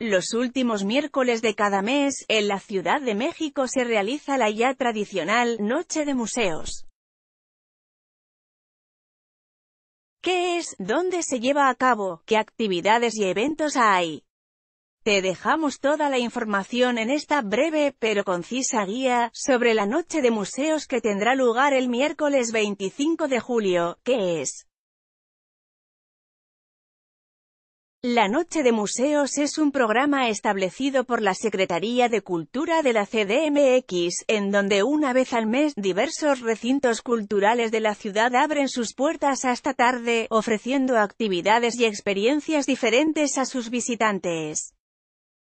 Los últimos miércoles de cada mes, en la Ciudad de México se realiza la ya tradicional Noche de Museos. ¿Qué es? ¿Dónde se lleva a cabo? ¿Qué actividades y eventos hay? Te dejamos toda la información en esta breve pero concisa guía sobre la Noche de Museos que tendrá lugar el miércoles 25 de julio, ¿Qué es La Noche de Museos es un programa establecido por la Secretaría de Cultura de la CDMX, en donde una vez al mes diversos recintos culturales de la ciudad abren sus puertas hasta tarde, ofreciendo actividades y experiencias diferentes a sus visitantes.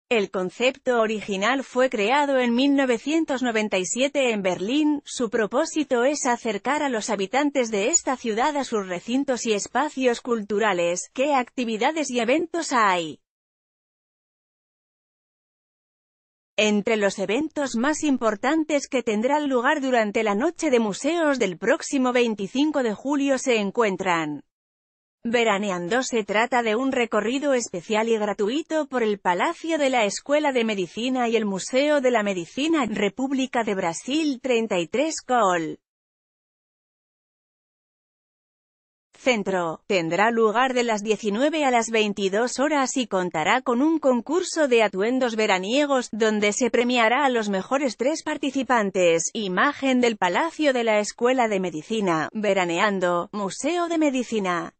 El concepto original fue creado en 1997 en Berlín, su propósito es acercar a los habitantes de esta ciudad a sus recintos y espacios culturales, qué actividades y eventos hay. Entre los eventos más importantes que tendrán lugar durante la Noche de Museos del próximo 25 de julio se encuentran Veraneando se trata de un recorrido especial y gratuito por el Palacio de la Escuela de Medicina y el Museo de la Medicina, República de Brasil 33 Col. Centro, tendrá lugar de las 19 a las 22 horas y contará con un concurso de atuendos veraniegos, donde se premiará a los mejores tres participantes, imagen del Palacio de la Escuela de Medicina, Veraneando, Museo de Medicina.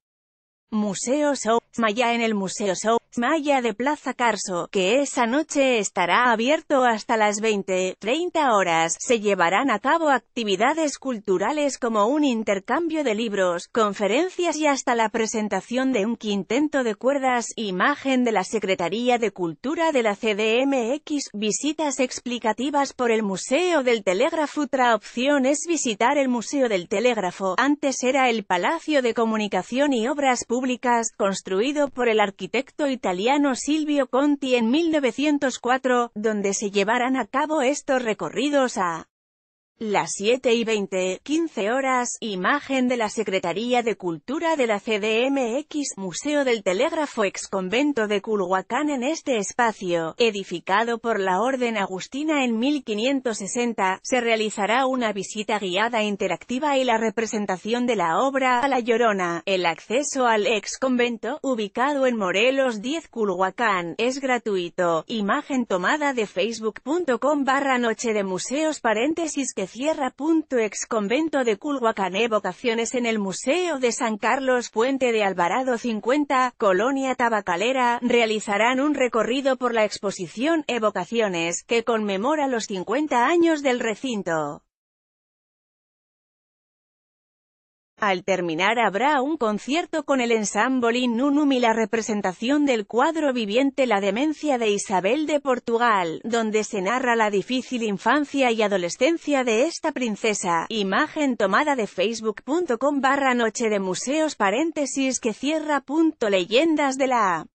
Museo Show Maya en el Museo Show Maya de Plaza Carso, que esa noche estará abierto hasta las 20.30 horas. Se llevarán a cabo actividades culturales como un intercambio de libros, conferencias y hasta la presentación de un quintento de cuerdas, imagen de la Secretaría de Cultura de la CDMX, visitas explicativas por el Museo del Telégrafo. Otra opción es visitar el Museo del Telégrafo, antes era el Palacio de Comunicación y Obras Públicas construido por el arquitecto italiano Silvio Conti en 1904, donde se llevarán a cabo estos recorridos a las 7 y 20, 15 horas, imagen de la Secretaría de Cultura de la CDMX, Museo del Telégrafo ex convento de Culhuacán en este espacio, edificado por la Orden Agustina en 1560, se realizará una visita guiada interactiva y la representación de la obra a La Llorona. El acceso al ex convento, ubicado en Morelos 10 Culhuacán, es gratuito. Imagen tomada de facebook.com barra noche de museos paréntesis que de Ex convento de Culhuacán Evocaciones eh, en el Museo de San Carlos Puente de Alvarado 50, Colonia Tabacalera, realizarán un recorrido por la exposición Evocaciones, eh, que conmemora los 50 años del recinto. Al terminar habrá un concierto con el ensamble Nunum y la representación del cuadro viviente La demencia de Isabel de Portugal, donde se narra la difícil infancia y adolescencia de esta princesa. Imagen tomada de facebook.com barra noche de museos paréntesis que cierra punto leyendas de la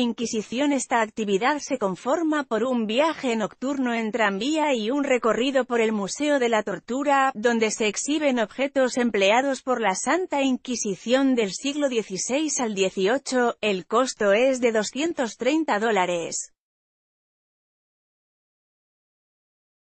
Inquisición Esta actividad se conforma por un viaje nocturno en tranvía y un recorrido por el Museo de la Tortura, donde se exhiben objetos empleados por la Santa Inquisición del siglo XVI al XVIII, el costo es de 230 dólares.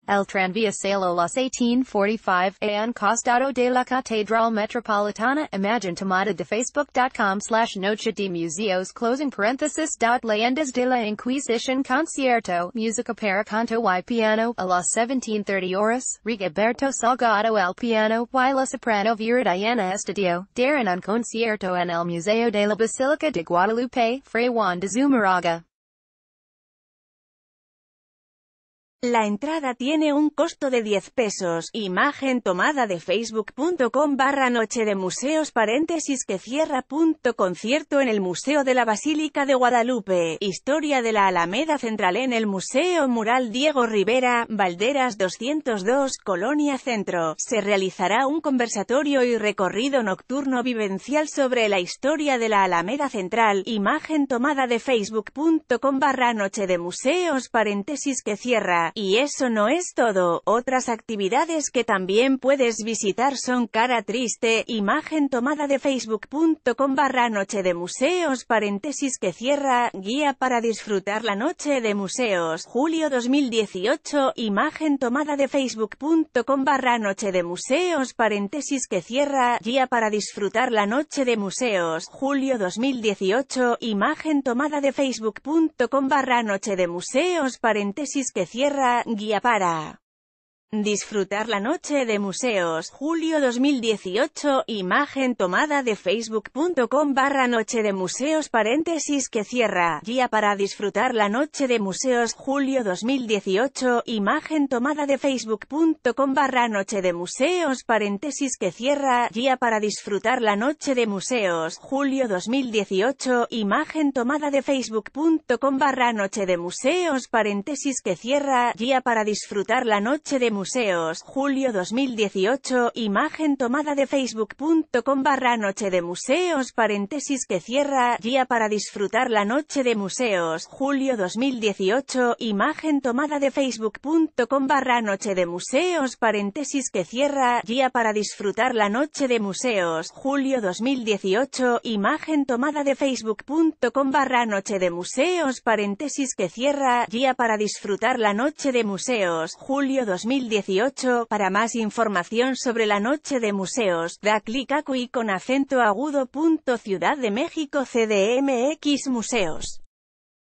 El tranvía a los 1845 en costado de la Catedral Metropolitana Imagine Tomada de Facebook.com slash Noche de Museos closing parenthesis dot Leyendas de la Inquisición. Concierto Musica para Canto y Piano a las 1730 horas Rigoberto Salgado el Piano y la Soprano Vera Diana Estadio Darren un concierto en el Museo de la Basilica de Guadalupe Fray Juan de Zumaraga La entrada tiene un costo de 10 pesos. Imagen tomada de facebook.com barra noche de museos paréntesis que cierra punto concierto en el Museo de la Basílica de Guadalupe. Historia de la Alameda Central en el Museo Mural Diego Rivera, Valderas 202, Colonia Centro. Se realizará un conversatorio y recorrido nocturno vivencial sobre la historia de la Alameda Central. Imagen tomada de facebook.com barra noche de museos paréntesis que cierra. Y eso no es todo, otras actividades que también puedes visitar son Cara Triste, imagen tomada de facebook.com barra Noche de Museos paréntesis que cierra, guía para disfrutar la Noche de Museos, julio 2018, imagen tomada de facebook.com barra Noche de Museos paréntesis que cierra, guía para disfrutar la Noche de Museos, julio 2018, imagen tomada de facebook.com barra Noche de Museos paréntesis que cierra, guía para. Disfrutar la noche de museos, julio 2018, imagen tomada de facebook.com barra noche de museos paréntesis que cierra, guía para disfrutar la noche de museos, julio 2018, imagen tomada de facebook.com barra noche de museos paréntesis que cierra, guía para disfrutar la noche de museos, julio 2018, imagen tomada de facebook.com barra noche de museos paréntesis que cierra, guía para disfrutar la noche de museos, julio 2018, imagen tomada de facebook.com barra noche de museos, paréntesis que cierra, guía para disfrutar la noche de museos, julio 2018, imagen tomada de facebook.com barra noche de museos, paréntesis que cierra, guía para disfrutar la noche de museos, julio 2018, imagen tomada de facebook.com barra noche de museos, paréntesis que cierra, guía para disfrutar la noche de museos, julio 2018, 2018. Para más información sobre la Noche de Museos, da clic a con acento agudo. Ciudad de México CDMX Museos.